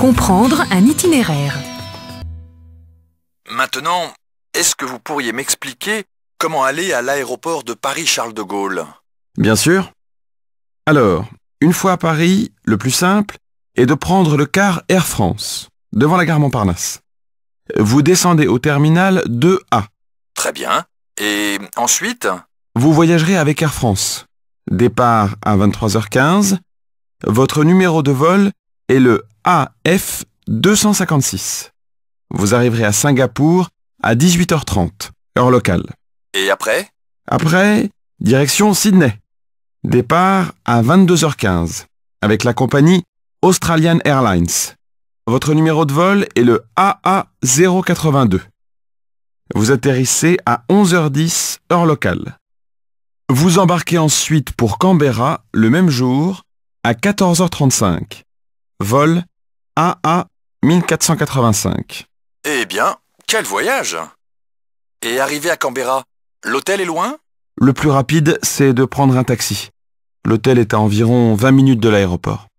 Comprendre un itinéraire. Maintenant, est-ce que vous pourriez m'expliquer comment aller à l'aéroport de Paris-Charles de Gaulle Bien sûr. Alors, une fois à Paris, le plus simple est de prendre le car Air France, devant la gare Montparnasse. Vous descendez au terminal 2A. Très bien. Et ensuite Vous voyagerez avec Air France. Départ à 23h15. Votre numéro de vol est le AF 256. Vous arriverez à Singapour à 18h30, heure locale. Et après Après, direction Sydney. Départ à 22h15, avec la compagnie Australian Airlines. Votre numéro de vol est le AA082. Vous atterrissez à 11h10, heure locale. Vous embarquez ensuite pour Canberra le même jour à 14h35. Vol à 1485. Eh bien, quel voyage Et arrivé à Canberra, l'hôtel est loin Le plus rapide, c'est de prendre un taxi. L'hôtel est à environ 20 minutes de l'aéroport.